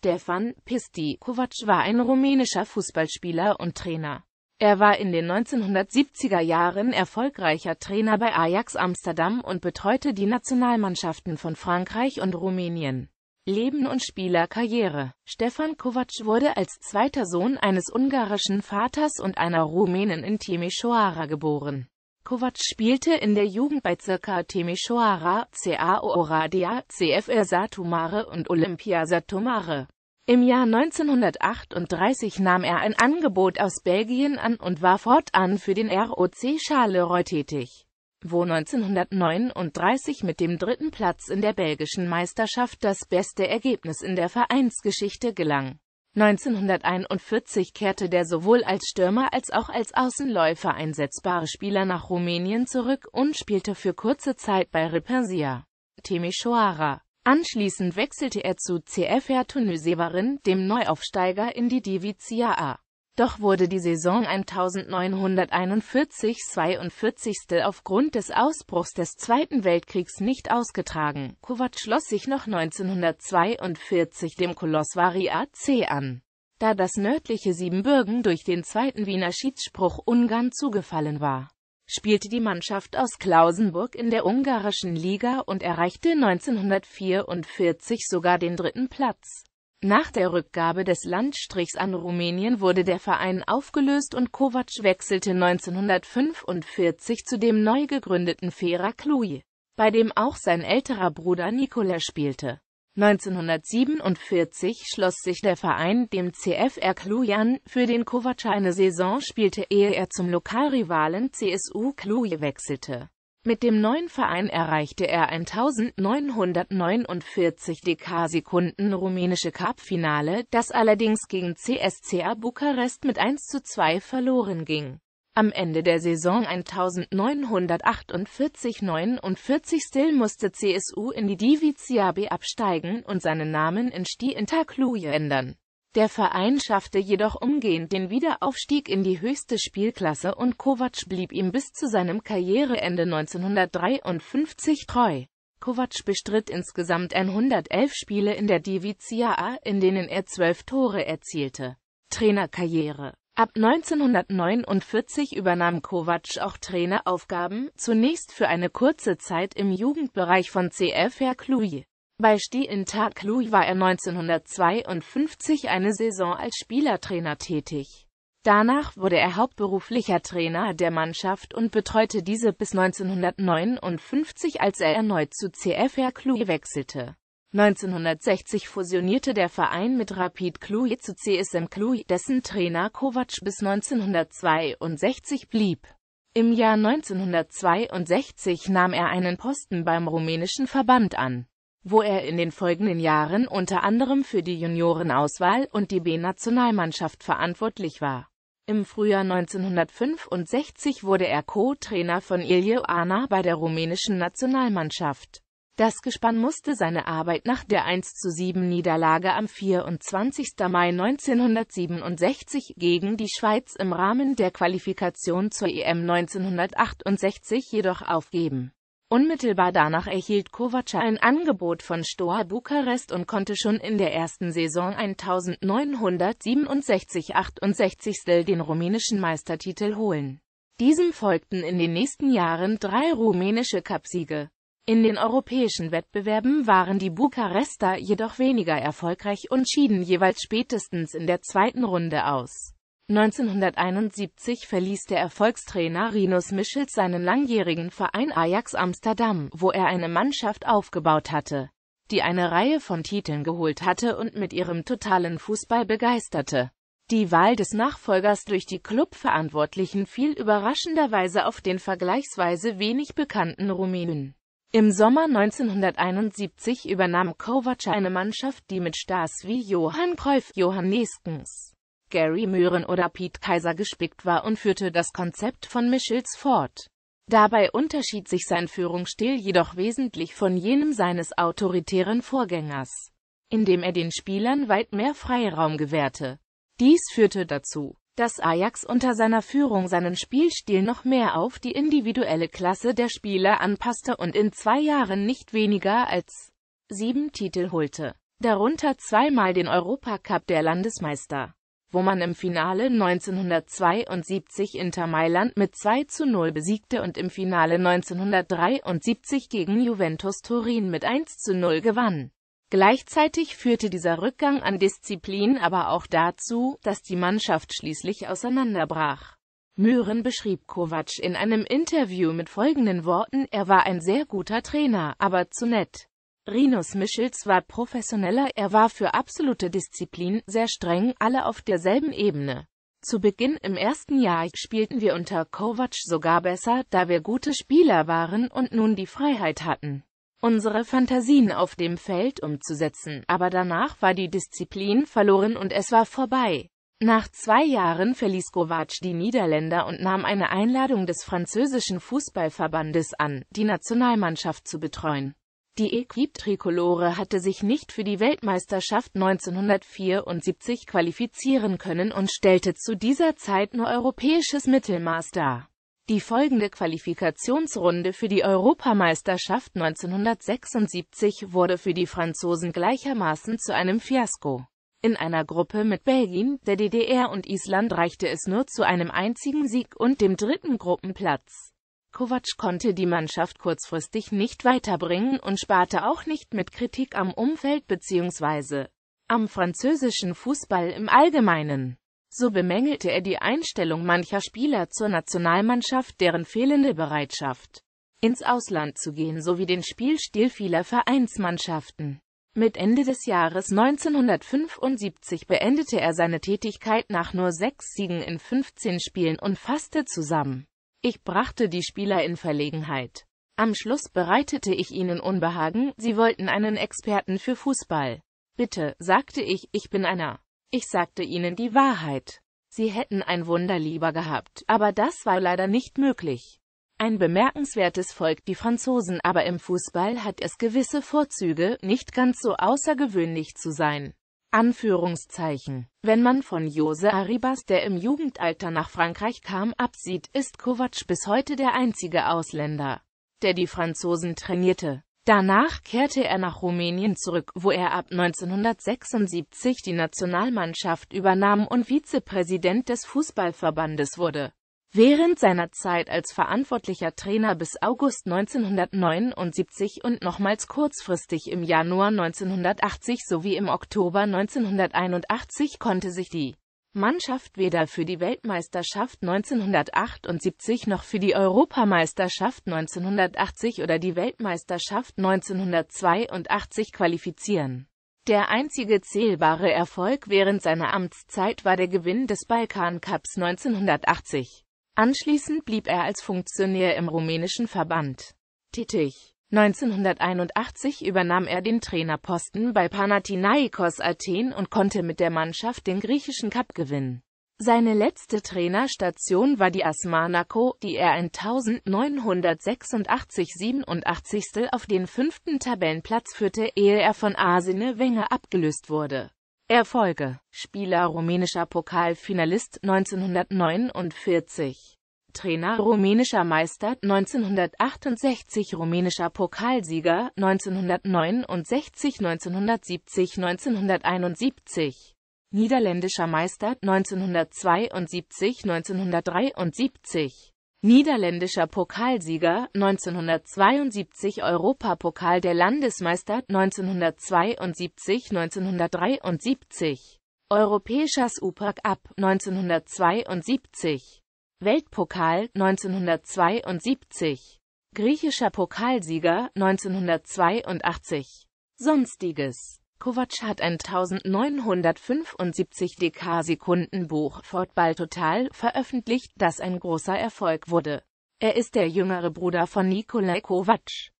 Stefan Pisti Kovac war ein rumänischer Fußballspieler und Trainer. Er war in den 1970er Jahren erfolgreicher Trainer bei Ajax Amsterdam und betreute die Nationalmannschaften von Frankreich und Rumänien. Leben und Spielerkarriere Stefan Kovac wurde als zweiter Sohn eines ungarischen Vaters und einer Rumänin in Timisoara geboren. Kovac spielte in der Jugend bei Circa Temeshoara, CA Oradia, CFR Satumare und Olympia Satumare. Im Jahr 1938 nahm er ein Angebot aus Belgien an und war fortan für den ROC Charleroi tätig, wo 1939 mit dem dritten Platz in der belgischen Meisterschaft das beste Ergebnis in der Vereinsgeschichte gelang. 1941 kehrte der sowohl als Stürmer als auch als Außenläufer einsetzbare Spieler nach Rumänien zurück und spielte für kurze Zeit bei Repensia, Temeshoara. Anschließend wechselte er zu CFR Târgu dem Neuaufsteiger in die Divizia A. Doch wurde die Saison 1941-42 aufgrund des Ausbruchs des Zweiten Weltkriegs nicht ausgetragen. Kovac schloss sich noch 1942 dem Kolossvari AC an. Da das nördliche Siebenbürgen durch den Zweiten Wiener Schiedsspruch Ungarn zugefallen war, spielte die Mannschaft aus Klausenburg in der ungarischen Liga und erreichte 1944 sogar den dritten Platz. Nach der Rückgabe des Landstrichs an Rumänien wurde der Verein aufgelöst und Kovac wechselte 1945 zu dem neu gegründeten Fera Cluj, bei dem auch sein älterer Bruder Nikola spielte. 1947 schloss sich der Verein dem CFR Cluj an, für den Kovac eine Saison spielte, ehe er zum Lokalrivalen CSU Cluj wechselte mit dem neuen Verein erreichte er 1949 Dk-Sekunden rumänische Cup-Finale, das allerdings gegen CSCA Bukarest mit 1 zu 2 verloren ging. Am Ende der Saison 1948-49 Stil musste CSU in die Divizia B absteigen und seinen Namen in Stie Intercluje ändern der Verein schaffte jedoch umgehend den Wiederaufstieg in die höchste Spielklasse und Kovac blieb ihm bis zu seinem Karriereende 1953 treu. Kovac bestritt insgesamt 111 Spiele in der Divizia A, in denen er zwölf Tore erzielte. Trainerkarriere Ab 1949 übernahm Kovac auch Traineraufgaben, zunächst für eine kurze Zeit im Jugendbereich von CF Hercluis. Bei Stien Tak Lui war er 1952 eine Saison als Spielertrainer tätig. Danach wurde er hauptberuflicher Trainer der Mannschaft und betreute diese bis 1959, als er erneut zu CFR Cluj wechselte. 1960 fusionierte der Verein mit Rapid Cluj zu CSM Cluj, dessen Trainer Kovac bis 1962 blieb. Im Jahr 1962 nahm er einen Posten beim rumänischen Verband an wo er in den folgenden Jahren unter anderem für die Juniorenauswahl und die B-Nationalmannschaft verantwortlich war. Im Frühjahr 1965 wurde er Co-Trainer von Ana bei der rumänischen Nationalmannschaft. Das Gespann musste seine Arbeit nach der 1 zu 7 Niederlage am 24. Mai 1967 gegen die Schweiz im Rahmen der Qualifikation zur EM 1968 jedoch aufgeben. Unmittelbar danach erhielt Kovacar ein Angebot von Stoa Bukarest und konnte schon in der ersten Saison 1967-68 den rumänischen Meistertitel holen. Diesem folgten in den nächsten Jahren drei rumänische Cupsiege. In den europäischen Wettbewerben waren die Bukarester jedoch weniger erfolgreich und schieden jeweils spätestens in der zweiten Runde aus. 1971 verließ der Erfolgstrainer Rinus Michels seinen langjährigen Verein Ajax Amsterdam, wo er eine Mannschaft aufgebaut hatte, die eine Reihe von Titeln geholt hatte und mit ihrem totalen Fußball begeisterte. Die Wahl des Nachfolgers durch die Clubverantwortlichen fiel überraschenderweise auf den vergleichsweise wenig bekannten Rumänen. Im Sommer 1971 übernahm Kovac eine Mannschaft, die mit Stars wie Johann Cruyff, Johann Neskens, Gary Möhren oder Pete Kaiser gespickt war und führte das Konzept von Michels fort. Dabei unterschied sich sein Führungsstil jedoch wesentlich von jenem seines autoritären Vorgängers, indem er den Spielern weit mehr Freiraum gewährte. Dies führte dazu, dass Ajax unter seiner Führung seinen Spielstil noch mehr auf die individuelle Klasse der Spieler anpasste und in zwei Jahren nicht weniger als sieben Titel holte, darunter zweimal den Europacup der Landesmeister wo man im Finale 1972 Inter Mailand mit 2 zu 0 besiegte und im Finale 1973 gegen Juventus Turin mit 1 zu 0 gewann. Gleichzeitig führte dieser Rückgang an Disziplin aber auch dazu, dass die Mannschaft schließlich auseinanderbrach. Mühren beschrieb Kovac in einem Interview mit folgenden Worten, er war ein sehr guter Trainer, aber zu nett. Rinus Michels war professioneller, er war für absolute Disziplin sehr streng, alle auf derselben Ebene. Zu Beginn im ersten Jahr spielten wir unter Kovac sogar besser, da wir gute Spieler waren und nun die Freiheit hatten, unsere Fantasien auf dem Feld umzusetzen, aber danach war die Disziplin verloren und es war vorbei. Nach zwei Jahren verließ Kovac die Niederländer und nahm eine Einladung des französischen Fußballverbandes an, die Nationalmannschaft zu betreuen. Die Equipe Tricolore hatte sich nicht für die Weltmeisterschaft 1974 qualifizieren können und stellte zu dieser Zeit nur europäisches Mittelmaß dar. Die folgende Qualifikationsrunde für die Europameisterschaft 1976 wurde für die Franzosen gleichermaßen zu einem Fiasko. In einer Gruppe mit Belgien, der DDR und Island reichte es nur zu einem einzigen Sieg und dem dritten Gruppenplatz. Kovac konnte die Mannschaft kurzfristig nicht weiterbringen und sparte auch nicht mit Kritik am Umfeld bzw. am französischen Fußball im Allgemeinen. So bemängelte er die Einstellung mancher Spieler zur Nationalmannschaft, deren fehlende Bereitschaft, ins Ausland zu gehen sowie den Spielstil vieler Vereinsmannschaften. Mit Ende des Jahres 1975 beendete er seine Tätigkeit nach nur sechs Siegen in 15 Spielen und fasste zusammen ich brachte die Spieler in Verlegenheit. Am Schluss bereitete ich ihnen Unbehagen, sie wollten einen Experten für Fußball. Bitte, sagte ich, ich bin einer. Ich sagte ihnen die Wahrheit. Sie hätten ein Wunder lieber gehabt, aber das war leider nicht möglich. Ein bemerkenswertes Volk die Franzosen, aber im Fußball hat es gewisse Vorzüge, nicht ganz so außergewöhnlich zu sein. Anführungszeichen. Wenn man von Jose Arribas, der im Jugendalter nach Frankreich kam, absieht, ist Kovac bis heute der einzige Ausländer, der die Franzosen trainierte. Danach kehrte er nach Rumänien zurück, wo er ab 1976 die Nationalmannschaft übernahm und Vizepräsident des Fußballverbandes wurde. Während seiner Zeit als verantwortlicher Trainer bis August 1979 und nochmals kurzfristig im Januar 1980 sowie im Oktober 1981 konnte sich die Mannschaft weder für die Weltmeisterschaft 1978 noch für die Europameisterschaft 1980 oder die Weltmeisterschaft 1982 qualifizieren. Der einzige zählbare Erfolg während seiner Amtszeit war der Gewinn des Balkan Cups 1980. Anschließend blieb er als Funktionär im rumänischen Verband tätig. 1981 übernahm er den Trainerposten bei Panathinaikos Athen und konnte mit der Mannschaft den griechischen Cup gewinnen. Seine letzte Trainerstation war die Asmanako, die er in 1986-87 auf den fünften Tabellenplatz führte, ehe er von Arsene Wenger abgelöst wurde. Erfolge Spieler rumänischer Pokalfinalist 1949 Trainer rumänischer Meister 1968 rumänischer Pokalsieger 1969 1970 1971 Niederländischer Meister 1972 1973 Niederländischer Pokalsieger 1972 Europapokal der Landesmeister 1972 1973 Europäischer Super Cup 1972 Weltpokal 1972, griechischer Pokalsieger 1982. Sonstiges Kovac hat ein 1975 DK-Sekundenbuch Fortball Total veröffentlicht, das ein großer Erfolg wurde. Er ist der jüngere Bruder von Nikolai Kovac.